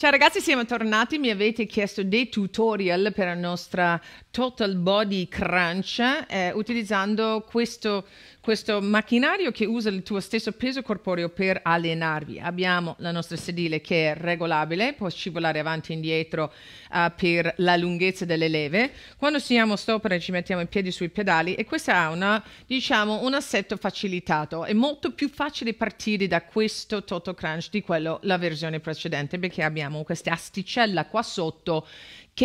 Ciao ragazzi, siamo tornati. Mi avete chiesto dei tutorial per la nostra Total Body Crunch eh, utilizzando questo, questo macchinario che usa il tuo stesso peso corporeo per allenarvi. Abbiamo la nostra sedile che è regolabile, può scivolare avanti e indietro uh, per la lunghezza delle leve. Quando siamo sopra ci mettiamo i piedi sui pedali e questa ha una, diciamo, un assetto facilitato. È molto più facile partire da questo Toto Crunch di quello la versione precedente perché abbiamo questa asticella qua sotto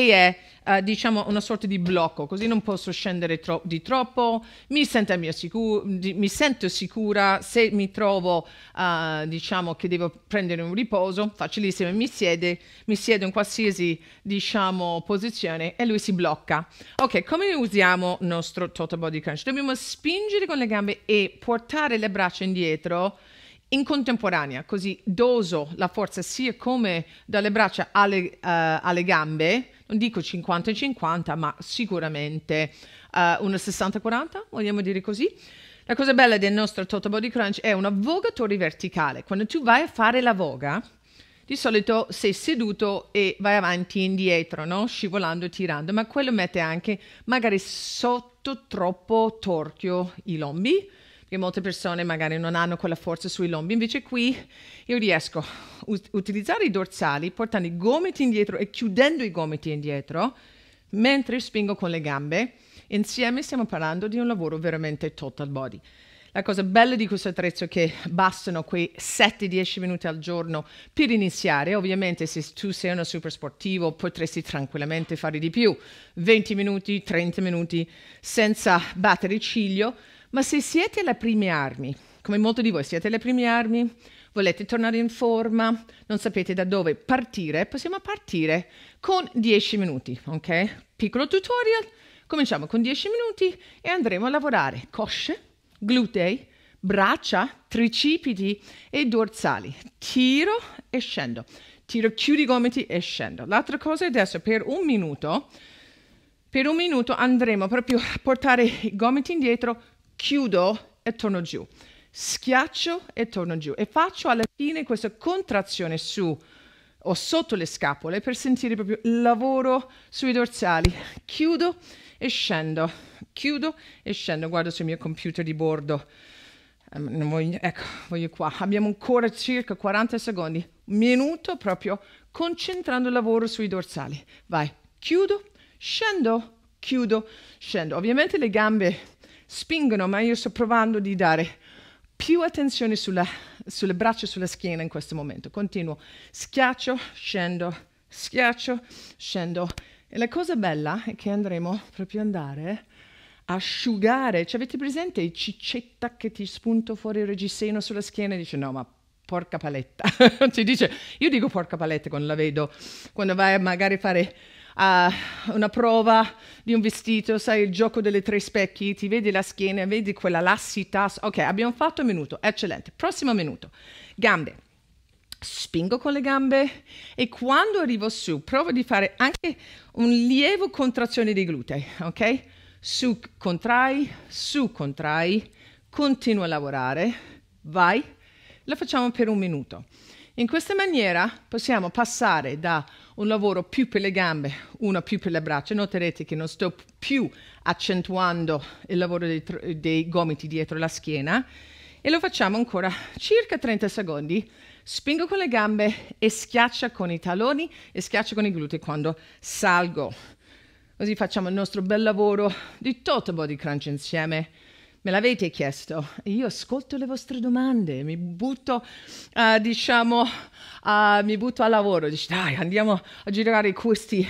che è Uh, diciamo una sorta di blocco, così non posso scendere tro- di troppo, mi sento, sicur- di- mi sento, sicura se mi trovo, uh, diciamo che devo prendere un riposo, facilissimo, mi siede, mi siedo in qualsiasi, diciamo, posizione e lui si blocca. Ok, come usiamo il nostro total body crunch? Dobbiamo spingere con le gambe e portare le braccia indietro in contemporanea, così doso la forza sia come dalle braccia alle, uh, alle gambe, non dico 50 e 50, ma sicuramente uh, un 60-40, vogliamo dire così. La cosa bella del nostro Total Body Crunch è un avvogatore verticale. Quando tu vai a fare la voga, di solito sei seduto e vai avanti e indietro, no? scivolando e tirando, ma quello mette anche magari sotto troppo torchio i lombi che molte persone magari non hanno quella forza sui lombi. Invece qui io riesco a utilizzare i dorsali portando i gomiti indietro e chiudendo i gomiti indietro mentre spingo con le gambe. Insieme stiamo parlando di un lavoro veramente total body. La cosa bella di questo attrezzo è che bastano quei 7-10 minuti al giorno per iniziare. Ovviamente se tu sei uno super sportivo potresti tranquillamente fare di più, 20 minuti, 30 minuti senza battere il ciglio, ma se siete alle prime armi, come molti di voi siete alle prime armi, volete tornare in forma, non sapete da dove partire, possiamo partire con 10 minuti, ok? Piccolo tutorial, cominciamo con 10 minuti e andremo a lavorare cosce, glutei, braccia, tricipiti e dorsali. Tiro e scendo. Tiro, chiudo i gomiti e scendo. L'altra cosa è adesso per un minuto, per un minuto andremo proprio a portare i gomiti indietro, chiudo e torno giù, schiaccio e torno giù e faccio alla fine questa contrazione su o sotto le scapole per sentire proprio il lavoro sui dorsali. Chiudo e scendo, chiudo e scendo, guardo sul mio computer di bordo. Um, voglio, ecco, voglio qua. Abbiamo ancora circa 40 secondi, un minuto proprio concentrando il lavoro sui dorsali. Vai, chiudo, scendo, chiudo, scendo. Ovviamente le gambe spingono, ma io sto provando di dare più attenzione sulla, sulle braccia e sulla schiena in questo momento. Continuo, schiaccio, scendo, schiaccio, scendo. E la cosa bella è che andremo proprio andare asciugare. Ci avete presente il ciccetta che ti spunto fuori il reggiseno sulla schiena e dice no, ma porca paletta. ti dice, io dico porca paletta quando la vedo, quando vai magari a fare a una prova di un vestito, sai il gioco delle tre specchi, ti vedi la schiena, vedi quella lassità. Ok, abbiamo fatto un minuto, eccellente. Prossimo minuto, gambe. Spingo con le gambe e quando arrivo su provo di fare anche un lieve contrazione dei glutei, ok? Su contrai, su contrai, continua a lavorare, vai, la facciamo per un minuto. In questa maniera possiamo passare da un lavoro più per le gambe, uno più per le braccia. Noterete che non sto più accentuando il lavoro dei, dei gomiti dietro la schiena e lo facciamo ancora circa 30 secondi. Spingo con le gambe e schiaccia con i taloni e schiaccia con i glutei quando salgo. Così facciamo il nostro bel lavoro di total body crunch insieme me l'avete chiesto. Io ascolto le vostre domande, mi butto, uh, diciamo, uh, mi butto al lavoro. Dici, dai, andiamo a girare questi,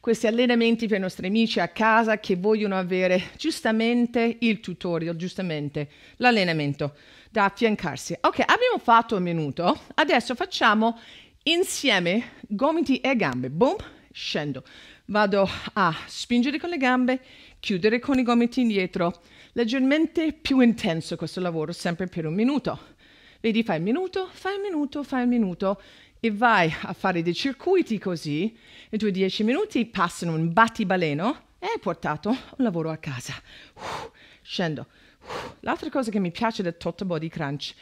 questi allenamenti per i nostri amici a casa che vogliono avere giustamente il tutorial, giustamente l'allenamento da affiancarsi. Ok, abbiamo fatto un minuto, adesso facciamo insieme gomiti e gambe. Boom, scendo. Vado a spingere con le gambe, chiudere con i gomiti indietro leggermente più intenso questo lavoro, sempre per un minuto. Vedi, fai un minuto, fai un minuto, fai un minuto e vai a fare dei circuiti così, i tuoi dieci minuti passano un battibaleno e hai portato un lavoro a casa. Uh, scendo. Uh. L'altra cosa che mi piace del Total Body Crunch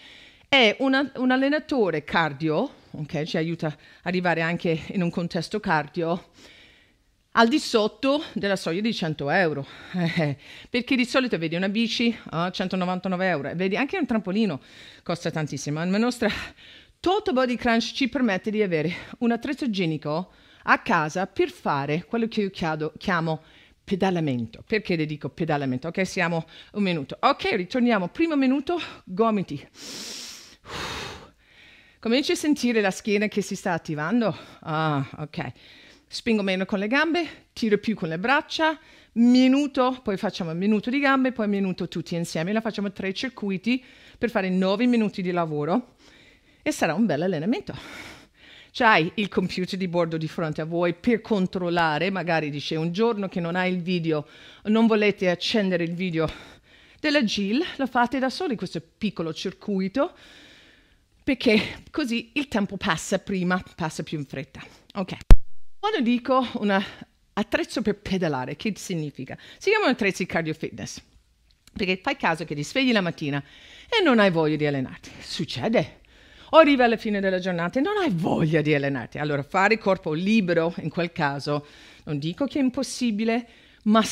è una, un allenatore cardio, ok, ci aiuta ad arrivare anche in un contesto cardio, al di sotto della soglia di 100 euro, eh, perché di solito vedi una bici eh, a 199 euro, e vedi anche un trampolino costa tantissimo, la nostra Total Body Crunch ci permette di avere un attrezzo igienico a casa per fare quello che io chiado, chiamo pedalamento. Perché le dico pedalamento? Ok, siamo un minuto. Ok, ritorniamo. Primo minuto, gomiti. Cominci a sentire la schiena che si sta attivando? Ah, ok spingo meno con le gambe, tiro più con le braccia, minuto, poi facciamo un minuto di gambe, poi un minuto tutti insieme, la facciamo tre circuiti per fare 9 minuti di lavoro e sarà un bel allenamento. C'hai cioè, il computer di bordo di fronte a voi per controllare, magari dice un giorno che non hai il video, non volete accendere il video della GIL, lo fate da soli questo piccolo circuito perché così il tempo passa prima, passa più in fretta. Ok. Quando dico un attrezzo per pedalare, che significa? Si chiamano attrezzi cardio fitness, perché fai caso che ti svegli la mattina e non hai voglia di allenarti. Succede. O arrivi alla fine della giornata e non hai voglia di allenarti. Allora fare corpo libero in quel caso, non dico che è impossibile, ma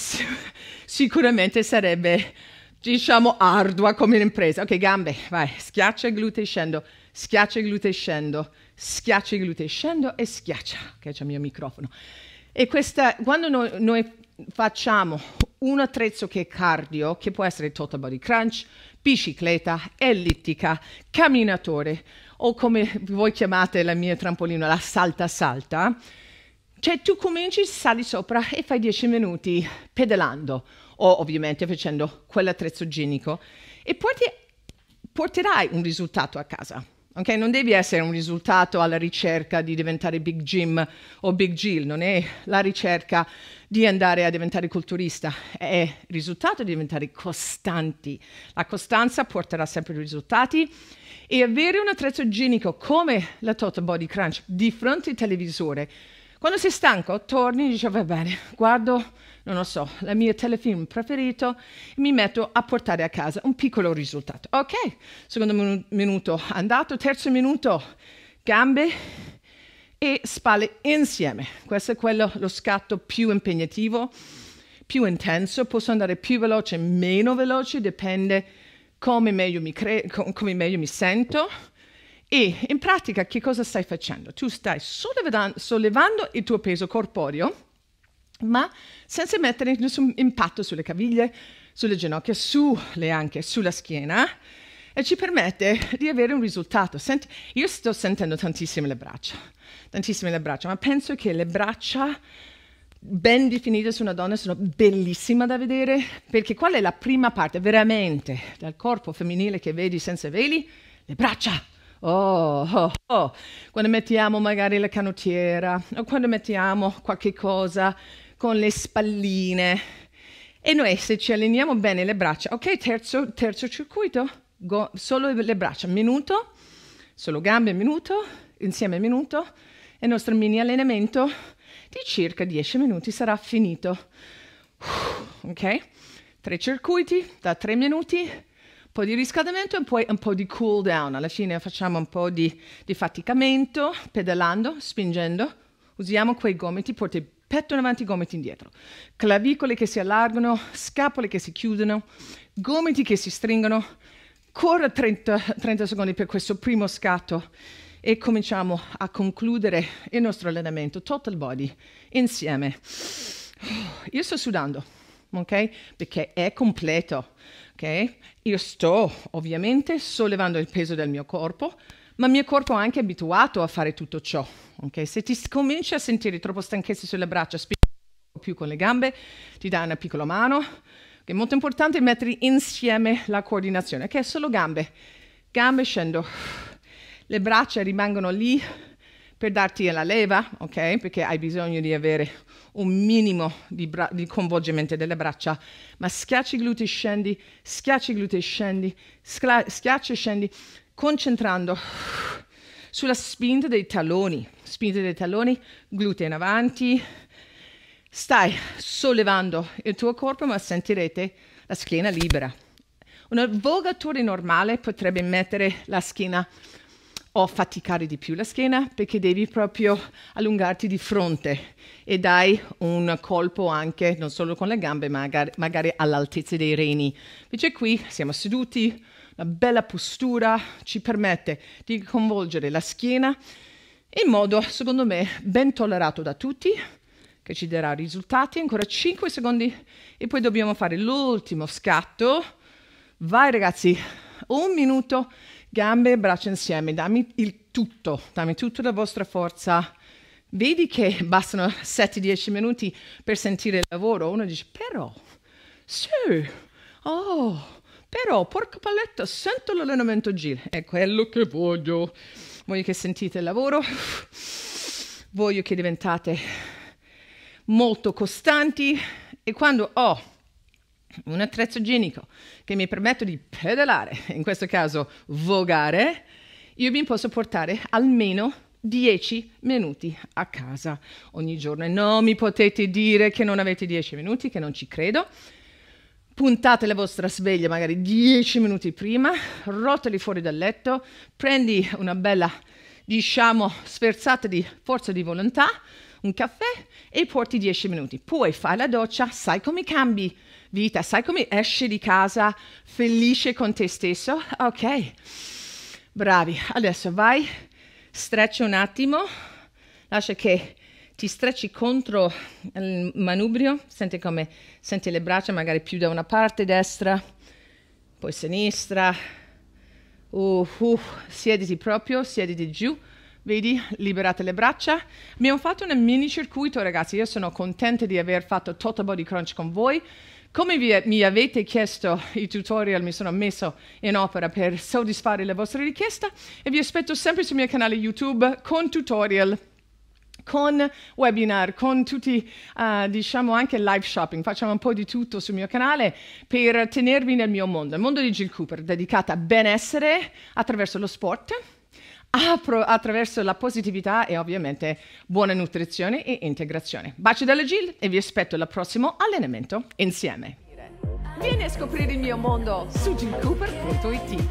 sicuramente sarebbe, diciamo, ardua come impresa. Ok, gambe, vai, schiaccia e scendo, schiaccia e scendo schiaccia i glutei, scendo e schiaccia, che c'è il mio microfono. E questa, quando noi, noi facciamo un attrezzo che è cardio, che può essere total body crunch, bicicletta, ellittica, camminatore o come voi chiamate la mia trampolina, la salta salta, cioè tu cominci, sali sopra e fai 10 minuti pedalando o ovviamente facendo quell'attrezzo genico e porti, porterai un risultato a casa. Okay? Non devi essere un risultato alla ricerca di diventare Big Jim o Big Jill, non è la ricerca di andare a diventare culturista, è il risultato di diventare costanti. La costanza porterà sempre risultati e avere un attrezzo igienico come la Total Body Crunch di fronte al televisore. Quando sei stanco, torni e dici va bene, guardo non lo so, il mio telefilm preferito, mi metto a portare a casa un piccolo risultato. Ok, secondo minuto andato, terzo minuto gambe e spalle insieme. Questo è quello, lo scatto più impegnativo, più intenso, posso andare più veloce, meno veloce, dipende come meglio mi, cre- come meglio mi sento. E in pratica che cosa stai facendo? Tu stai sollevando il tuo peso corporeo ma senza mettere nessun impatto sulle caviglie, sulle ginocchia, sulle anche, sulla schiena e ci permette di avere un risultato. Senti, io sto sentendo tantissime le braccia, tantissime le braccia, ma penso che le braccia ben definite su una donna sono bellissime da vedere, perché qual è la prima parte veramente del corpo femminile che vedi senza veli? Le braccia. Oh, oh, oh, quando mettiamo magari la canottiera o quando mettiamo qualche cosa con le spalline. E noi se ci alleniamo bene le braccia, ok, terzo, terzo circuito, go, solo le braccia, minuto, solo gambe, minuto, insieme minuto, e il nostro mini allenamento di circa 10 minuti sarà finito. Ok? Tre circuiti da tre minuti, un po' di riscaldamento e poi un po' di cool down. Alla fine facciamo un po' di, di faticamento, pedalando, spingendo. Usiamo quei gomiti, porti petto in avanti, gomiti indietro, clavicole che si allargano, scapole che si chiudono, gomiti che si stringono. Corra 30, 30 secondi per questo primo scatto e cominciamo a concludere il nostro allenamento total body insieme. Io sto sudando, ok? Perché è completo, ok? Io sto ovviamente sollevando il peso del mio corpo, ma il mio corpo è anche abituato a fare tutto ciò. Okay? Se ti cominci a sentire troppo stanchezza sulle braccia, spingi un po' più con le gambe, ti dai una piccola mano. Okay? Molto importante mettere insieme la coordinazione, che okay? è solo gambe. Gambe scendo, le braccia rimangono lì per darti la leva, ok? Perché hai bisogno di avere un minimo di, di coinvolgimento delle braccia, ma schiacci i glutei, scendi, schiacci i glutei, scendi, schiacci e scendi concentrando sulla spinta dei talloni, spinta dei talloni, glutei in avanti. Stai sollevando il tuo corpo, ma sentirete la schiena libera. Un vogatore normale potrebbe mettere la schiena o faticare di più la schiena perché devi proprio allungarti di fronte e dai un colpo anche non solo con le gambe, ma magari all'altezza dei reni. Invece qui siamo seduti, una bella postura ci permette di convolgere la schiena in modo, secondo me, ben tollerato da tutti, che ci darà risultati. Ancora 5 secondi e poi dobbiamo fare l'ultimo scatto. Vai ragazzi, un minuto, gambe e braccia insieme, dammi il tutto, dammi tutta la vostra forza. Vedi che bastano 7-10 minuti per sentire il lavoro. Uno dice, però, su, oh, però, porca paletta, sento l'allenamento G, ecco, è quello che voglio. Voglio che sentite il lavoro, voglio che diventate molto costanti e quando ho un attrezzo igienico che mi permette di pedalare, in questo caso vogare, io mi posso portare almeno 10 minuti a casa ogni giorno. E non mi potete dire che non avete 10 minuti, che non ci credo. Puntate la vostra sveglia magari 10 minuti prima, rotoli fuori dal letto, prendi una bella, diciamo, sferzata di forza di volontà, un caffè e porti 10 minuti. Poi fai la doccia, sai come cambi vita, sai come esci di casa felice con te stesso? Ok, bravi. Adesso vai, streccia un attimo, lascia che ti strecci contro il manubrio, senti come senti le braccia magari più da una parte destra, poi sinistra, uh, uh, siediti proprio, siediti giù, vedi, liberate le braccia. Abbiamo fatto un mini circuito ragazzi, io sono contenta di aver fatto Total Body Crunch con voi. Come vi, mi avete chiesto i tutorial mi sono messo in opera per soddisfare le vostre richieste e vi aspetto sempre sul mio canale YouTube con tutorial con webinar, con tutti, uh, diciamo anche live shopping, facciamo un po' di tutto sul mio canale per tenervi nel mio mondo, il mondo di Jill Cooper, dedicata a benessere attraverso lo sport, attraverso la positività e ovviamente buona nutrizione e integrazione. Bacio dalla Jill e vi aspetto al prossimo allenamento insieme. Vieni a scoprire il mio mondo su jillcooper.it.